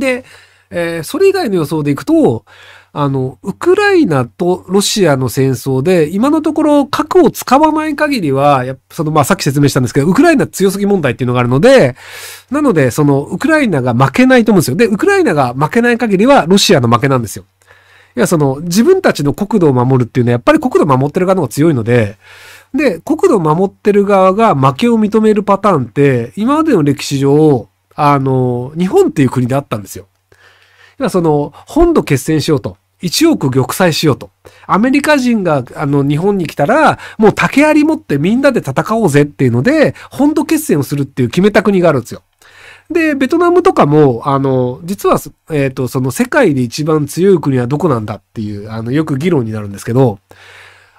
で、えー、それ以外の予想でいくと、あの、ウクライナとロシアの戦争で、今のところ核を使わない限りは、やその、まあ、さっき説明したんですけど、ウクライナ強すぎ問題っていうのがあるので、なので、その、ウクライナが負けないと思うんですよ。で、ウクライナが負けない限りは、ロシアの負けなんですよ。いや、その、自分たちの国土を守るっていうのは、やっぱり国土を守ってる側の方が強いので、で、国土を守ってる側が負けを認めるパターンって、今までの歴史上、あの、日本っていう国であったんですよ。その、本土決戦しようと。1億玉砕しようと。アメリカ人が、あの、日本に来たら、もう竹槍持ってみんなで戦おうぜっていうので、本土決戦をするっていう決めた国があるんですよ。で、ベトナムとかも、あの、実は、えっ、ー、と、その世界で一番強い国はどこなんだっていう、あの、よく議論になるんですけど、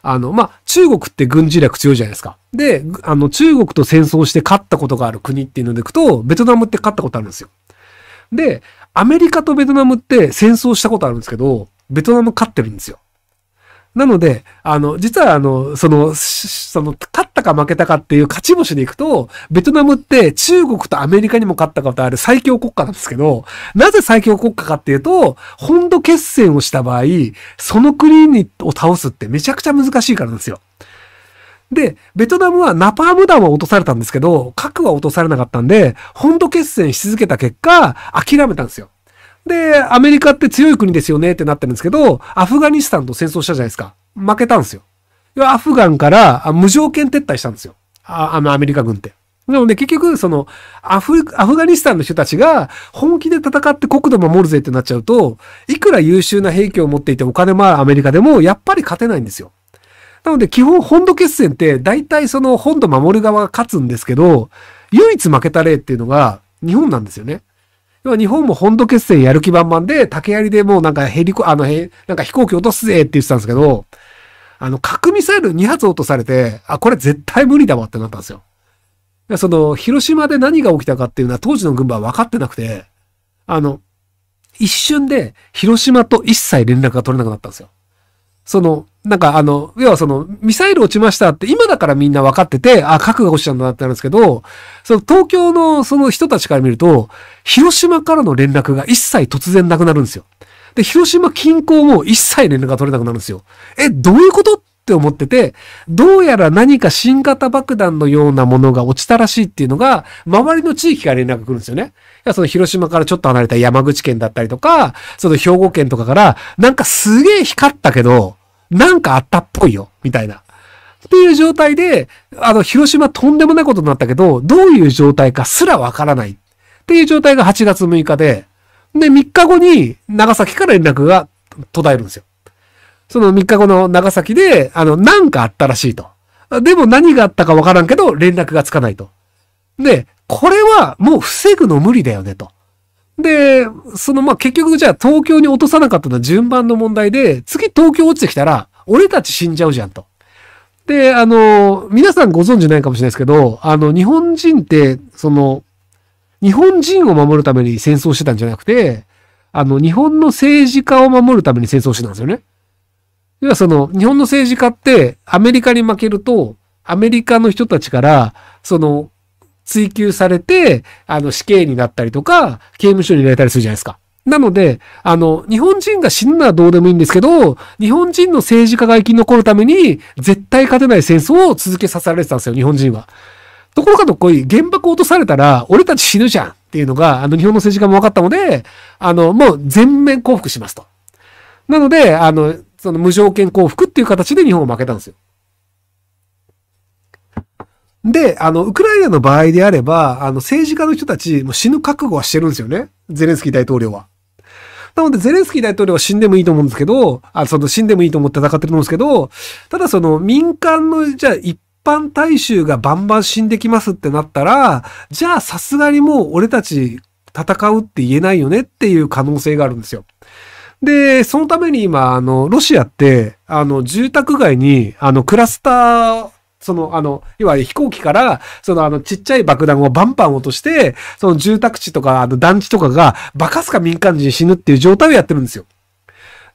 あの、まあ、中国って軍事力強いじゃないですか。で、あの、中国と戦争して勝ったことがある国っていうのでいくと、ベトナムって勝ったことあるんですよ。で、アメリカとベトナムって戦争したことあるんですけど、ベトナム勝ってるんですよ。なので、あの、実はあの、その、その、勝ったか負けたかっていう勝ち星でいくと、ベトナムって中国とアメリカにも勝ったことある最強国家なんですけど、なぜ最強国家かっていうと、本土決戦をした場合、その国にを倒すってめちゃくちゃ難しいからなんですよ。で、ベトナムはナパーム弾は落とされたんですけど、核は落とされなかったんで、本土決戦し続けた結果、諦めたんですよ。で、アメリカって強い国ですよねってなってるんですけど、アフガニスタンと戦争したじゃないですか。負けたんですよ。アフガンから無条件撤退したんですよ。あの、アメリカ軍って。でもね、結局、その、アフ、アフガニスタンの人たちが本気で戦って国土守るぜってなっちゃうと、いくら優秀な兵器を持っていてお金もあるアメリカでも、やっぱり勝てないんですよ。なので、基本、本土決戦って、大体その本土守る側が勝つんですけど、唯一負けた例っていうのが、日本なんですよね。日本も本土決戦やる気満々で、竹槍でもうなんかヘリコ、あの、なんか飛行機落とすぜって言ってたんですけど、あの、核ミサイル2発落とされて、あ、これ絶対無理だわってなったんですよ。その、広島で何が起きたかっていうのは当時の軍部は分かってなくて、あの、一瞬で広島と一切連絡が取れなくなったんですよ。その、なんかあの、要はその、ミサイル落ちましたって今だからみんな分かってて、あ、核が落ちたんだなってなるんですけど、その東京のその人たちから見ると、広島からの連絡が一切突然なくなるんですよ。で、広島近郊も一切連絡が取れなくなるんですよ。え、どういうことって思ってて、どうやら何か新型爆弾のようなものが落ちたらしいっていうのが、周りの地域から連絡が来るんですよね。いや、その広島からちょっと離れた山口県だったりとか、その兵庫県とかから、なんかすげえ光ったけど、なんかあったっぽいよ、みたいな。っていう状態で、あの、広島とんでもないことになったけど、どういう状態かすらわからない。っていう状態が8月6日で、で、3日後に長崎から連絡が途絶えるんですよ。その3日後の長崎で、あの、なんかあったらしいと。でも何があったかわからんけど、連絡がつかないと。で、これはもう防ぐの無理だよね、と。で、そのまあ結局じゃあ東京に落とさなかったのは順番の問題で、次東京落ちてきたら、俺たち死んじゃうじゃんと。で、あの、皆さんご存知ないかもしれないですけど、あの、日本人って、その、日本人を守るために戦争してたんじゃなくて、あの、日本の政治家を守るために戦争してたんですよね。要はその、日本の政治家って、アメリカに負けると、アメリカの人たちから、その、追求されて、あの、死刑になったりとか、刑務所に入れたりするじゃないですか。なので、あの、日本人が死ぬのはどうでもいいんですけど、日本人の政治家が生き残るために、絶対勝てない戦争を続けさせられてたんですよ、日本人は。ところがどっこい、原爆落とされたら、俺たち死ぬじゃんっていうのが、あの、日本の政治家も分かったので、あの、もう全面降伏しますと。なので、あの、その無条件降伏っていう形で日本は負けたんですよ。で、あの、ウクライナの場合であれば、あの、政治家の人たち、もう死ぬ覚悟はしてるんですよね。ゼレンスキー大統領は。なので、ゼレンスキー大統領は死んでもいいと思うんですけど、あその死んでもいいと思って戦ってると思うんですけど、ただその民間の、じゃあ一般大衆がバンバン死んできますってなったら、じゃあさすがにもう俺たち戦うって言えないよねっていう可能性があるんですよ。で、そのために今、あの、ロシアって、あの、住宅街に、あの、クラスター、その、あの、要は飛行機から、その、あの、ちっちゃい爆弾をバンバン落として、その住宅地とか、あの、団地とかがバカすか民間人死ぬっていう状態をやってるんですよ。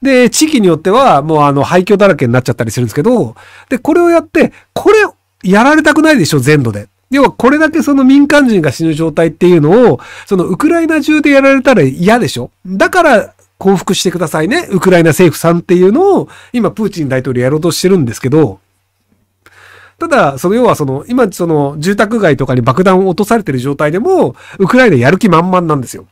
で、地域によっては、もうあの、廃墟だらけになっちゃったりするんですけど、で、これをやって、これ、やられたくないでしょ、全土で。要は、これだけその民間人が死ぬ状態っていうのを、その、ウクライナ中でやられたら嫌でしょ。だから、降伏してくださいね、ウクライナ政府さんっていうのを、今、プーチン大統領やろうとしてるんですけど、ただ、その要はその、今、その、住宅街とかに爆弾を落とされてる状態でも、ウクライナやる気満々なんですよ。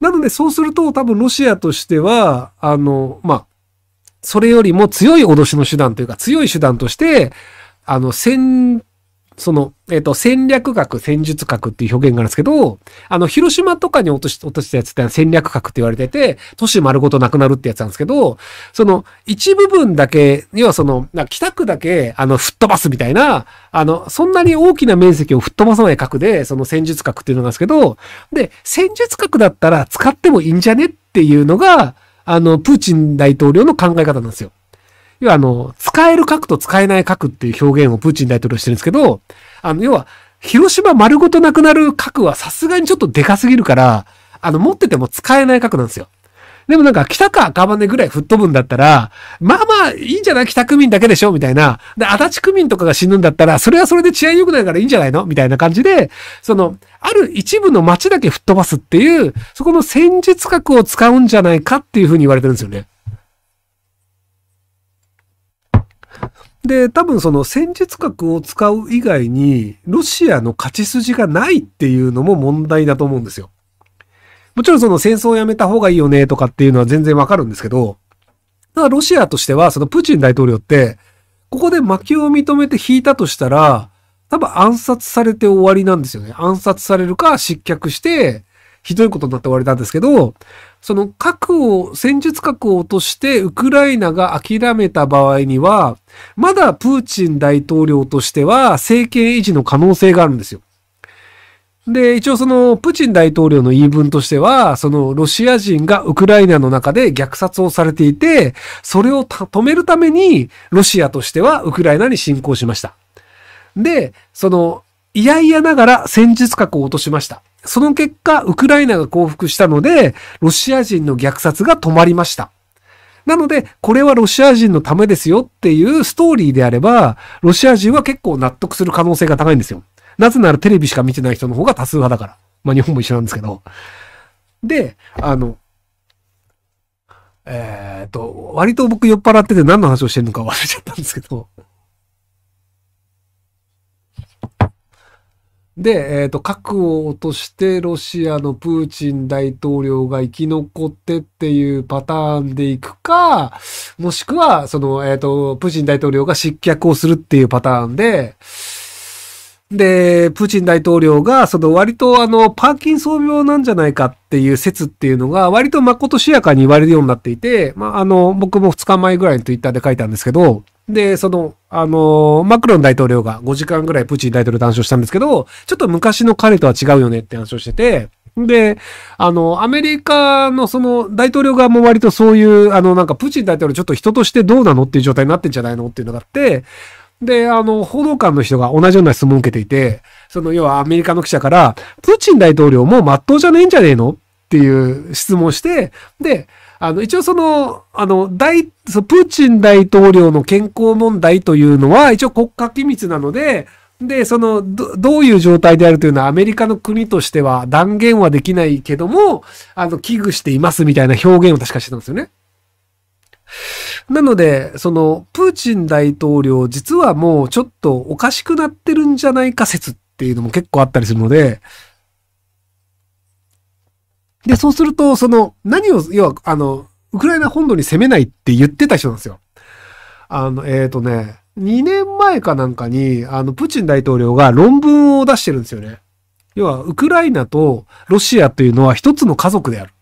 なので、そうすると、多分ロシアとしては、あの、まあ、それよりも強い脅しの手段というか、強い手段として、あの、戦その、えっ、ー、と、戦略学、戦術学っていう表現があるんですけど、あの、広島とかに落とし、落としたやつって戦略学って言われてて、都市丸ごとなくなるってやつなんですけど、その、一部分だけ、要はその、な北区だけ、あの、吹っ飛ばすみたいな、あの、そんなに大きな面積を吹っ飛ばさない核で、その戦術核っていうのがあるんですけど、で、戦術核だったら使ってもいいんじゃねっていうのが、あの、プーチン大統領の考え方なんですよ。要はあの、使える核と使えない核っていう表現をプーチン大統領してるんですけど、あの、要は、広島丸ごとなくなる核はさすがにちょっとでかすぎるから、あの、持ってても使えない核なんですよ。でもなんか、北か赤羽ぐらい吹っ飛ぶんだったら、まあまあ、いいんじゃない北区民だけでしょみたいな。で、足立区民とかが死ぬんだったら、それはそれで治安良くないからいいんじゃないのみたいな感じで、その、ある一部の街だけ吹っ飛ばすっていう、そこの戦術核を使うんじゃないかっていうふうに言われてるんですよね。で、多分その戦術核を使う以外に、ロシアの勝ち筋がないっていうのも問題だと思うんですよ。もちろんその戦争をやめた方がいいよねとかっていうのは全然わかるんですけど、からロシアとしては、そのプーチン大統領って、ここで負けを認めて引いたとしたら、多分暗殺されて終わりなんですよね。暗殺されるか失脚して、ひどいことになって終わりなんですけど、その核を、戦術核を落としてウクライナが諦めた場合には、まだプーチン大統領としては政権維持の可能性があるんですよ。で、一応その、プーチン大統領の言い分としては、その、ロシア人がウクライナの中で虐殺をされていて、それを止めるために、ロシアとしてはウクライナに侵攻しました。で、その、いやいやながら戦術核を落としました。その結果、ウクライナが降伏したので、ロシア人の虐殺が止まりました。なので、これはロシア人のためですよっていうストーリーであれば、ロシア人は結構納得する可能性が高いんですよ。なぜならテレビしか見てない人の方が多数派だから。まあ日本も一緒なんですけど。で、あの、えー、っと、割と僕酔っ払ってて何の話をしてるのか忘れちゃったんですけど、で、えっ、ー、と、核を落としてロシアのプーチン大統領が生き残ってっていうパターンでいくか、もしくは、その、えっ、ー、と、プーチン大統領が失脚をするっていうパターンで、で、プーチン大統領が、その割とあの、パーキンソン病なんじゃないかっていう説っていうのが、割とまことしやかに言われるようになっていて、まあ、あの、僕も2日前ぐらいにツイッターで書いたんですけど、で、その、あのー、マクロン大統領が5時間ぐらいプーチン大統領と談笑したんですけど、ちょっと昔の彼とは違うよねって話をしてて、で、あの、アメリカのその大統領側も割とそういう、あの、なんかプーチン大統領ちょっと人としてどうなのっていう状態になってんじゃないのっていうのがあって、で、あの、報道官の人が同じような質問を受けていて、その、要はアメリカの記者から、プーチン大統領も真っ当じゃねえんじゃねえのっていう質問して、で、あの、一応その、あの、大、そプーチン大統領の健康問題というのは、一応国家機密なので、で、そのど、どういう状態であるというのはアメリカの国としては断言はできないけども、あの、危惧していますみたいな表現を確かしてたんですよね。なので、その、プーチン大統領、実はもうちょっとおかしくなってるんじゃないか説っていうのも結構あったりするので、で、そうすると、その、何を、要は、あの、ウクライナ本土に攻めないって言ってた人なんですよ。あの、えっ、ー、とね、2年前かなんかに、あの、プーチン大統領が論文を出してるんですよね。要は、ウクライナとロシアというのは一つの家族である。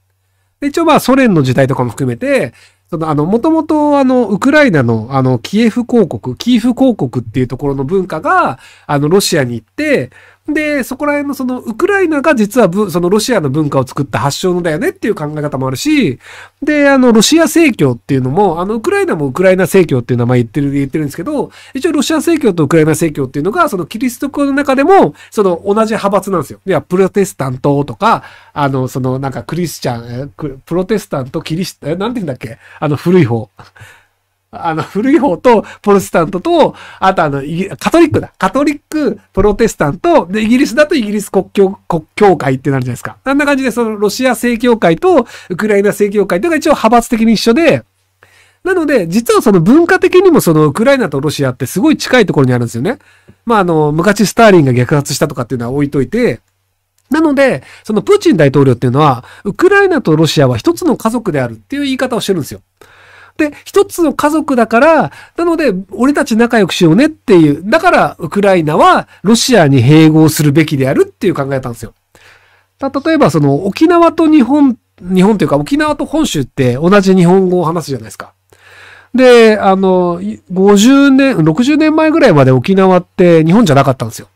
で一応まあ、ソ連の時代とかも含めて、そのあの、もともとあの、ウクライナのあの、キエフ公国、キーフ公国っていうところの文化が、あの、ロシアに行って、で、そこら辺のその、ウクライナが実はそのロシアの文化を作った発祥のだよねっていう考え方もあるし、で、あの、ロシア正教っていうのも、あの、ウクライナもウクライナ正教っていう名前言ってる、言ってるんですけど、一応ロシア正教とウクライナ正教っていうのが、そのキリスト教の中でも、その同じ派閥なんですよ。いや、プロテスタントとか、あの、そのなんかクリスチャン、プロテスタント、キリス、え、なんて言うんだっけあの、古い方。あの、古い方と、プロテスタントと、あとあの、カトリックだ。カトリック、プロテスタント、で、イギリスだとイギリス国教、国教会ってなるじゃないですか。あんな感じで、その、ロシア正教会と、ウクライナ正教会というのが一応派閥的に一緒で、なので、実はその文化的にもそのウクライナとロシアってすごい近いところにあるんですよね。まああの、昔スターリンが虐殺したとかっていうのは置いといて、なので、そのプーチン大統領っていうのは、ウクライナとロシアは一つの家族であるっていう言い方をしてるんですよ。で、一つの家族だから、なので、俺たち仲良くしようねっていう。だから、ウクライナはロシアに併合するべきであるっていう考えたんですよ。例えば、その、沖縄と日本、日本というか、沖縄と本州って同じ日本語を話すじゃないですか。で、あの、50年、60年前ぐらいまで沖縄って日本じゃなかったんですよ。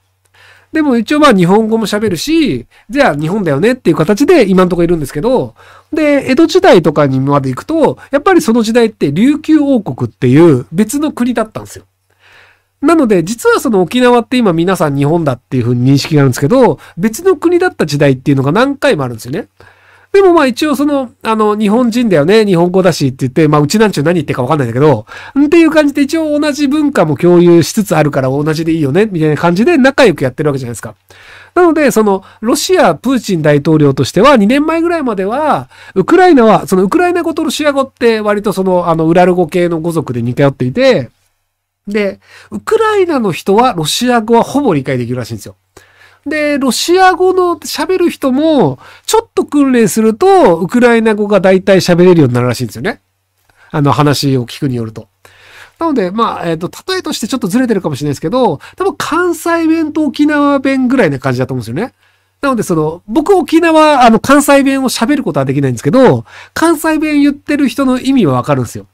でも一応まあ日本語も喋るし、じゃあ日本だよねっていう形で今んとこいるんですけど、で、江戸時代とかにまで行くと、やっぱりその時代って琉球王国っていう別の国だったんですよ。なので、実はその沖縄って今皆さん日本だっていうふうに認識があるんですけど、別の国だった時代っていうのが何回もあるんですよね。でもまあ一応その、あの、日本人だよね、日本語だしって言って、まあうちなんちゅう何言ってるかわかんないんだけど、っていう感じで一応同じ文化も共有しつつあるから同じでいいよね、みたいな感じで仲良くやってるわけじゃないですか。なので、その、ロシア、プーチン大統領としては、2年前ぐらいまでは、ウクライナは、その、ウクライナ語とロシア語って、割とその、あの、ウラル語系の語族で似通っていて、で、ウクライナの人はロシア語はほぼ理解できるらしいんですよ。で、ロシア語の喋る人も、ちょっと訓練すると、ウクライナ語が大体喋れるようになるらしいんですよね。あの、話を聞くによると。なので、まあ、えっ、ー、と、例えとしてちょっとずれてるかもしれないですけど、多分関西弁と沖縄弁ぐらいな感じだと思うんですよね。なので、その、僕沖縄、あの、関西弁を喋ることはできないんですけど、関西弁言ってる人の意味はわかるんですよ。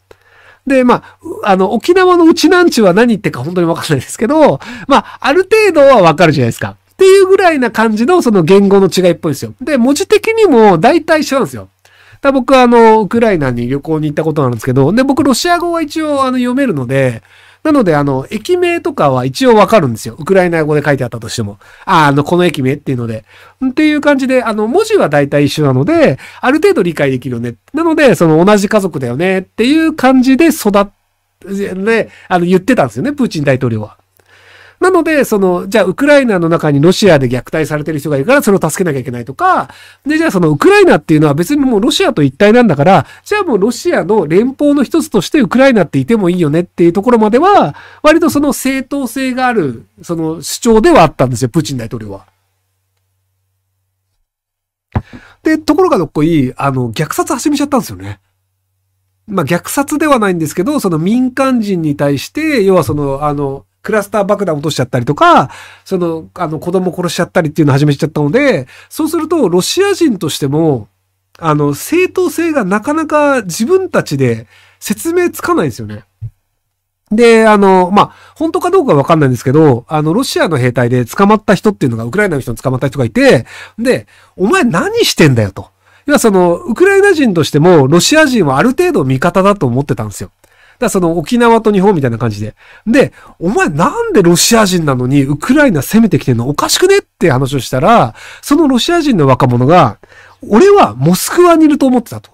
で、まあ、あの、沖縄のうちなんちゅうは何言ってか本当にわかんないですけど、まあ、ある程度はわかるじゃないですか。っていうぐらいな感じのその言語の違いっぽいですよ。で、文字的にも大体一緒なんですよ。だ僕はあの、ウクライナに旅行に行ったことなんですけど、で、僕ロシア語は一応あの読めるので、なのであの、駅名とかは一応わかるんですよ。ウクライナ語で書いてあったとしても。あ、あの、この駅名っていうので。っていう感じで、あの、文字は大体一緒なので、ある程度理解できるよね。なので、その同じ家族だよねっていう感じで育って、あの、言ってたんですよね、プーチン大統領は。なので、その、じゃあ、ウクライナの中にロシアで虐待されてる人がいるから、それを助けなきゃいけないとか、で、じゃあ、その、ウクライナっていうのは別にもうロシアと一体なんだから、じゃあもうロシアの連邦の一つとしてウクライナっていてもいいよねっていうところまでは、割とその正当性がある、その主張ではあったんですよ、プーチン大統領は。で、ところがどっこいい、あの、虐殺始めちゃったんですよね。まあ、虐殺ではないんですけど、その民間人に対して、要はその、あの、クラスター爆弾落としちゃったりとか、その、あの、子供殺しちゃったりっていうのを始めちゃったので、そうすると、ロシア人としても、あの、正当性がなかなか自分たちで説明つかないんですよね。で、あの、まあ、本当かどうかわかんないんですけど、あの、ロシアの兵隊で捕まった人っていうのが、ウクライナの人に捕まった人がいて、で、お前何してんだよと。要はその、ウクライナ人としても、ロシア人はある程度味方だと思ってたんですよ。だからその沖縄と日本みたいな感じで。で、お前なんでロシア人なのにウクライナ攻めてきてんのおかしくねって話をしたら、そのロシア人の若者が、俺はモスクワにいると思ってたと。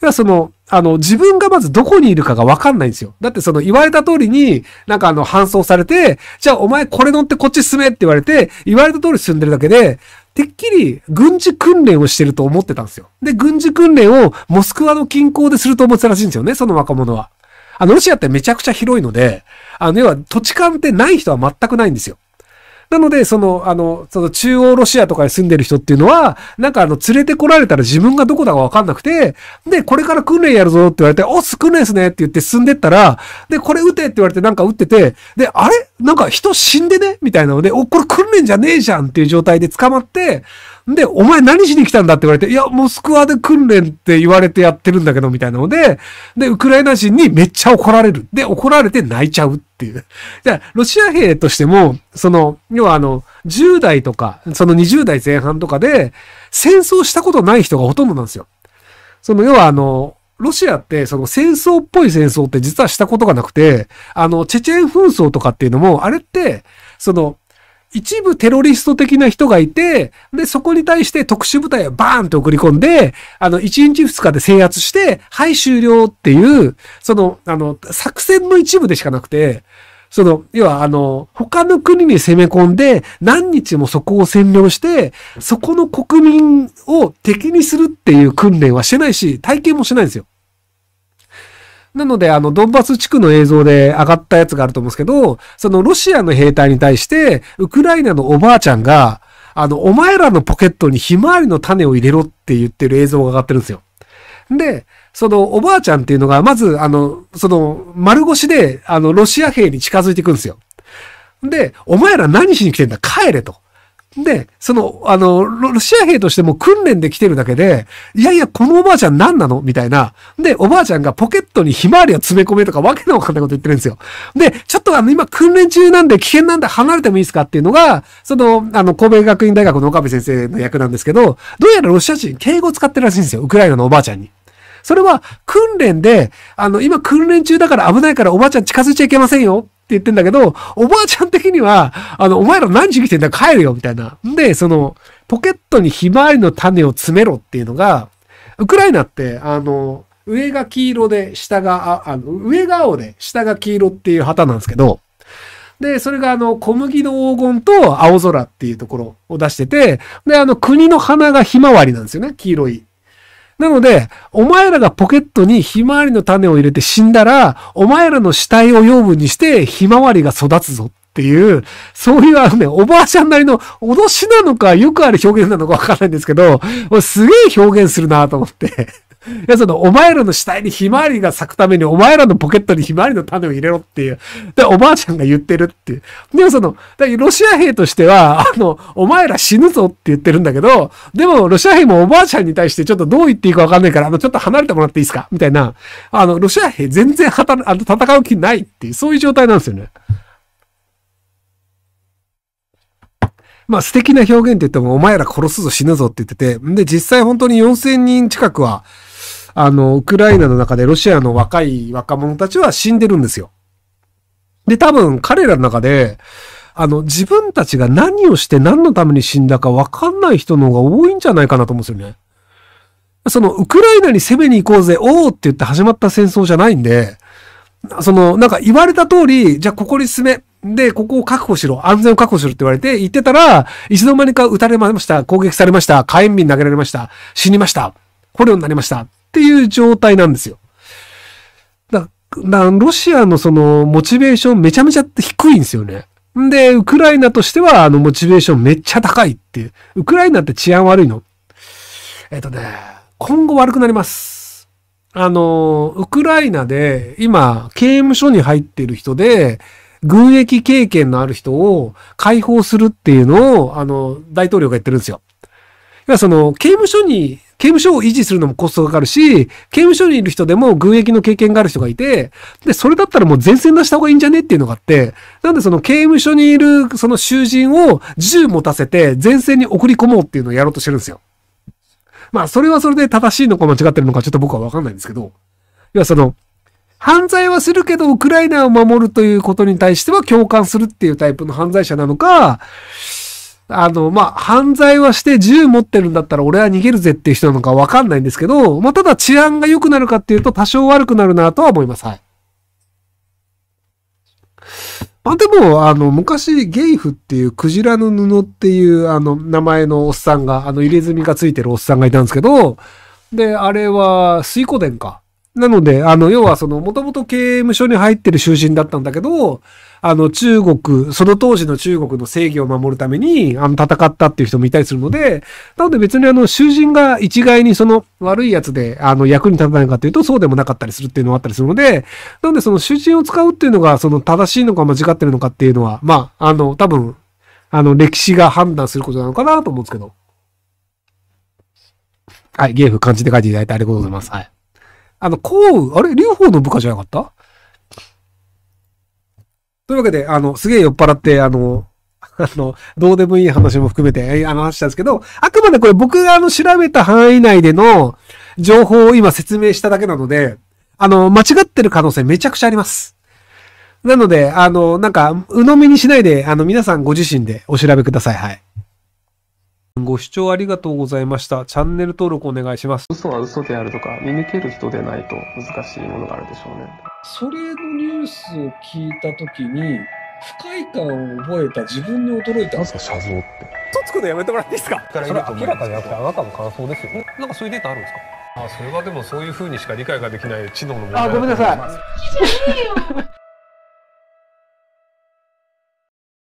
いや、その、あの、自分がまずどこにいるかがわかんないんですよ。だってその言われた通りに、なんかあの、搬送されて、じゃあお前これ乗ってこっち進めって言われて、言われた通り進んでるだけで、てっきり軍事訓練をしてると思ってたんですよ。で、軍事訓練をモスクワの近郊ですると思ってたらしいんですよね、その若者は。あの、ロシアってめちゃくちゃ広いので、あの、要は土地勘ってない人は全くないんですよ。なので、その、あの、その中央ロシアとかに住んでる人っていうのは、なんかあの、連れてこられたら自分がどこだかわかんなくて、で、これから訓練やるぞって言われて、お、訓練ですねって言って進んでったら、で、これ撃てって言われてなんか撃ってて、で、あれなんか人死んでねみたいなので、お、これ訓練じゃねえじゃんっていう状態で捕まって、で、お前何しに来たんだって言われて、いや、モスクワで訓練って言われてやってるんだけど、みたいなので、で、ウクライナ人にめっちゃ怒られる。で、怒られて泣いちゃうっていう。じゃあ、ロシア兵としても、その、要はあの、10代とか、その20代前半とかで、戦争したことない人がほとんどなんですよ。その、要はあの、ロシアって、その戦争っぽい戦争って実はしたことがなくて、あの、チェチェン紛争とかっていうのも、あれって、その、一部テロリスト的な人がいて、で、そこに対して特殊部隊をバーンって送り込んで、あの、1日2日で制圧して、はい終了っていう、その、あの、作戦の一部でしかなくて、その、要はあの、他の国に攻め込んで、何日もそこを占領して、そこの国民を敵にするっていう訓練はしてないし、体験もしないんですよ。なので、あの、ドンバス地区の映像で上がったやつがあると思うんですけど、そのロシアの兵隊に対して、ウクライナのおばあちゃんが、あの、お前らのポケットにひまわりの種を入れろって言ってる映像が上がってるんですよ。で、そのおばあちゃんっていうのが、まず、あの、その、丸腰で、あの、ロシア兵に近づいていくんですよ。で、お前ら何しに来てんだ帰れと。で、その、あの、ロシア兵としても訓練で来てるだけで、いやいや、このおばあちゃん何なのみたいな。で、おばあちゃんがポケットにひまわりを詰め込めとかわけのわかんないこと言ってるんですよ。で、ちょっとあの、今訓練中なんで危険なんで離れてもいいですかっていうのが、その、あの、神戸学院大学の岡部先生の役なんですけど、どうやらロシア人敬語を使ってるらしいんですよ。ウクライナのおばあちゃんに。それは訓練で、あの、今訓練中だから危ないからおばあちゃん近づいちゃいけませんよって言ってんだけど、おばあちゃん的には、あの、お前ら何時来てんだ帰るよ、みたいな。んで、その、ポケットにひまわりの種を詰めろっていうのが、ウクライナって、あの、上が黄色で、下が、あの、上が青で、下が黄色っていう旗なんですけど、で、それがあの、小麦の黄金と青空っていうところを出してて、で、あの、国の花がひまわりなんですよね、黄色い。なので、お前らがポケットにひまわりの種を入れて死んだら、お前らの死体を養分にしてひまわりが育つぞっていう、そういうあのね、おばあちゃんなりの脅しなのか、よくある表現なのかわからないんですけど、すげえ表現するなと思っていや、その、お前らの死体にひまわりが咲くために、お前らのポケットにひまわりの種を入れろっていう。で、おばあちゃんが言ってるっていう。でもその、ロシア兵としては、あの、お前ら死ぬぞって言ってるんだけど、でも、ロシア兵もおばあちゃんに対してちょっとどう言っていいかわかんないから、あの、ちょっと離れてもらっていいですかみたいな。あの、ロシア兵全然はた、あの、戦う気ないっていう、そういう状態なんですよね。まあ素敵な表現って言っても、お前ら殺すぞ死ぬぞって言ってて、で、実際本当に4000人近くは、あの、ウクライナの中でロシアの若い若者たちは死んでるんですよ。で、多分彼らの中で、あの、自分たちが何をして何のために死んだか分かんない人の方が多いんじゃないかなと思うんですよね。その、ウクライナに攻めに行こうぜ、おうって言って始まった戦争じゃないんで、その、なんか言われた通り、じゃあここに進め。で、ここを確保しろ。安全を確保しろって言われて、行ってたら、いつの間にか撃たれました。攻撃されました。火炎瓶投げられました。死にました。捕虜になりました。っていう状態なんですよ。だ、だロシアのそのモチベーションめちゃめちゃ低いんですよね。んで、ウクライナとしてはあのモチベーションめっちゃ高いっていう。ウクライナって治安悪いのえっ、とね、今後悪くなります。あの、ウクライナで今刑務所に入っている人で、軍役経験のある人を解放するっていうのを、あの、大統領が言ってるんですよ。いや、その、刑務所に刑務所を維持するのもコストがかかるし、刑務所にいる人でも軍役の経験がある人がいて、で、それだったらもう前線出した方がいいんじゃねっていうのがあって、なんでその刑務所にいるその囚人を銃持たせて前線に送り込もうっていうのをやろうとしてるんですよ。まあ、それはそれで正しいのか間違ってるのかちょっと僕はわかんないんですけど、要はその、犯罪はするけど、ウクライナを守るということに対しては共感するっていうタイプの犯罪者なのか、あの、まあ、犯罪はして銃持ってるんだったら俺は逃げるぜっていう人なのかわかんないんですけど、まあ、ただ治安が良くなるかっていうと多少悪くなるなとは思います。はい。まあ、でも、あの、昔、ゲイフっていうクジラの布っていう、あの、名前のおっさんが、あの、入れ墨がついてるおっさんがいたんですけど、で、あれは、水湖伝か。なので、あの、要はその、もともと刑務所に入ってる囚人だったんだけど、あの、中国、その当時の中国の正義を守るために、あの、戦ったっていう人もいたりするので、なので別にあの、囚人が一概にその、悪いやつで、あの、役に立たないかっていうと、そうでもなかったりするっていうのはあったりするので、なのでその、囚人を使うっていうのが、その、正しいのか間違ってるのかっていうのは、まあ、あの、多分、あの、歴史が判断することなのかなと思うんですけど。はい、ゲーフ漢字で書いていただいてありがとうございます。はい。あの、こう。あれ劉邦の部下じゃなかったというわけで、あの、すげえ酔っ払って、あの、あの、どうでもいい話も含めて、あの話したんですけど、あくまでこれ僕があの調べた範囲内での情報を今説明しただけなので、あの、間違ってる可能性めちゃくちゃあります。なので、あの、なんか、鵜呑みにしないで、あの、皆さんご自身でお調べください。はい。ご視聴ありがとうございました。チャンネル登録お願いします。嘘は嘘であるとか、見抜ける人でないと難しいものがあるでしょうね。それのニュースを聞いたときに、不快感を覚えた自分に驚いた。なすか、写像って。とつくのやめてもらっていいですかそれ明らかじゃなくて、あなたの感想ですよね。なんかそういうデータあるんですかあ、それはでもそういうふうにしか理解ができない知能の問題あ、ごめんなさい。